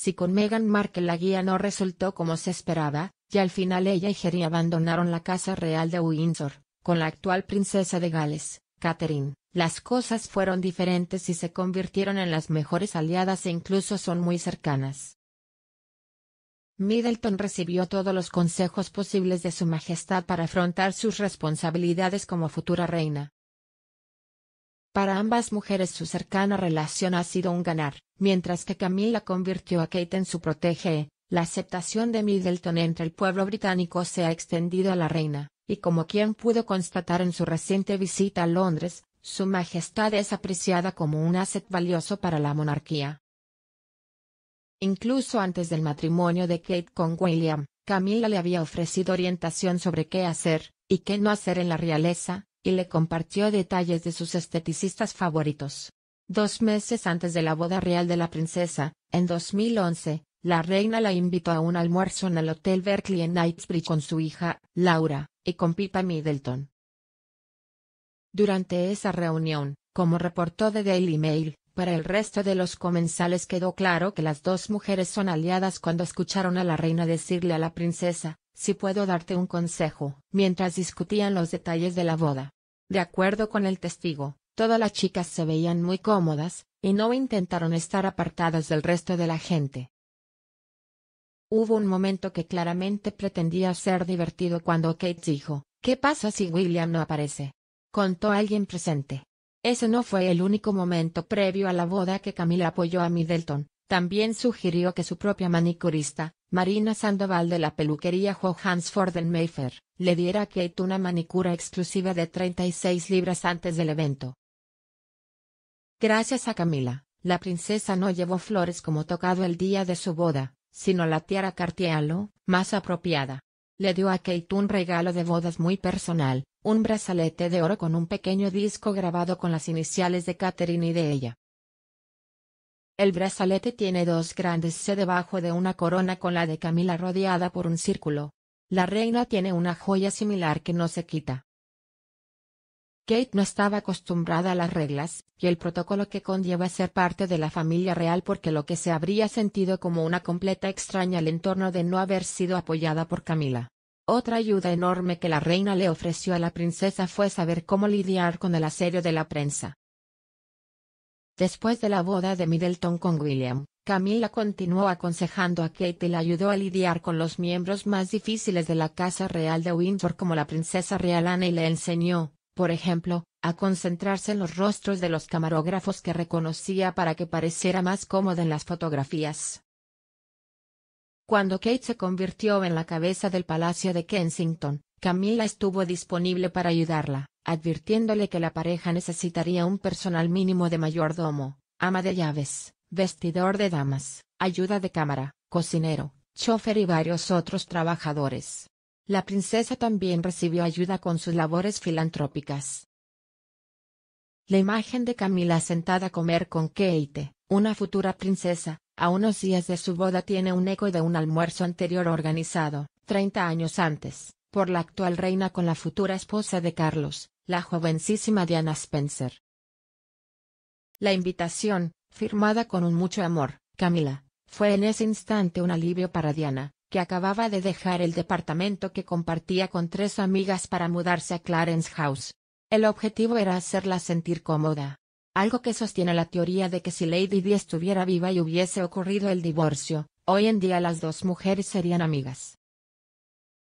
Si con Meghan Markle la guía no resultó como se esperaba, y al final ella y Harry abandonaron la Casa Real de Windsor, con la actual princesa de Gales, Catherine, las cosas fueron diferentes y se convirtieron en las mejores aliadas e incluso son muy cercanas. Middleton recibió todos los consejos posibles de Su Majestad para afrontar sus responsabilidades como futura reina. Para ambas mujeres su cercana relación ha sido un ganar, Mientras que Camila convirtió a Kate en su protege, la aceptación de Middleton entre el pueblo británico se ha extendido a la reina, y como quien pudo constatar en su reciente visita a Londres, su Majestad es apreciada como un asset valioso para la monarquía. Incluso antes del matrimonio de Kate con William, Camila le había ofrecido orientación sobre qué hacer, y qué no hacer en la realeza, y le compartió detalles de sus esteticistas favoritos. Dos meses antes de la boda real de la princesa, en 2011, la reina la invitó a un almuerzo en el Hotel Berkeley en Knightsbridge con su hija, Laura, y con Pippa Middleton. Durante esa reunión, como reportó The Daily Mail, para el resto de los comensales quedó claro que las dos mujeres son aliadas cuando escucharon a la reina decirle a la princesa, si puedo darte un consejo, mientras discutían los detalles de la boda. De acuerdo con el testigo, Todas las chicas se veían muy cómodas, y no intentaron estar apartadas del resto de la gente. Hubo un momento que claramente pretendía ser divertido cuando Kate dijo, ¿qué pasa si William no aparece? Contó alguien presente. Ese no fue el único momento previo a la boda que Camila apoyó a Middleton, también sugirió que su propia manicurista, Marina Sandoval de la peluquería Johannes en Mayfair, le diera a Kate una manicura exclusiva de 36 libras antes del evento. Gracias a Camila, la princesa no llevó flores como tocado el día de su boda, sino la tiara cartialo, más apropiada. Le dio a Kate un regalo de bodas muy personal, un brazalete de oro con un pequeño disco grabado con las iniciales de Catherine y de ella. El brazalete tiene dos grandes C debajo de una corona con la de Camila rodeada por un círculo. La reina tiene una joya similar que no se quita. Kate no estaba acostumbrada a las reglas y el protocolo que conlleva ser parte de la familia real porque lo que se habría sentido como una completa extraña al entorno de no haber sido apoyada por Camila. Otra ayuda enorme que la reina le ofreció a la princesa fue saber cómo lidiar con el asedio de la prensa. Después de la boda de Middleton con William, Camila continuó aconsejando a Kate y la ayudó a lidiar con los miembros más difíciles de la Casa Real de Windsor como la princesa real Ana, y le enseñó, por ejemplo, a concentrarse en los rostros de los camarógrafos que reconocía para que pareciera más cómoda en las fotografías. Cuando Kate se convirtió en la cabeza del Palacio de Kensington, Camila estuvo disponible para ayudarla, advirtiéndole que la pareja necesitaría un personal mínimo de mayordomo, ama de llaves, vestidor de damas, ayuda de cámara, cocinero, chofer y varios otros trabajadores. La princesa también recibió ayuda con sus labores filantrópicas. La imagen de Camila sentada a comer con Kate, una futura princesa, a unos días de su boda tiene un eco de un almuerzo anterior organizado, 30 años antes, por la actual reina con la futura esposa de Carlos, la jovencísima Diana Spencer. La invitación, firmada con un mucho amor, Camila, fue en ese instante un alivio para Diana, que acababa de dejar el departamento que compartía con tres amigas para mudarse a Clarence House. El objetivo era hacerla sentir cómoda. Algo que sostiene la teoría de que si Lady Di estuviera viva y hubiese ocurrido el divorcio, hoy en día las dos mujeres serían amigas.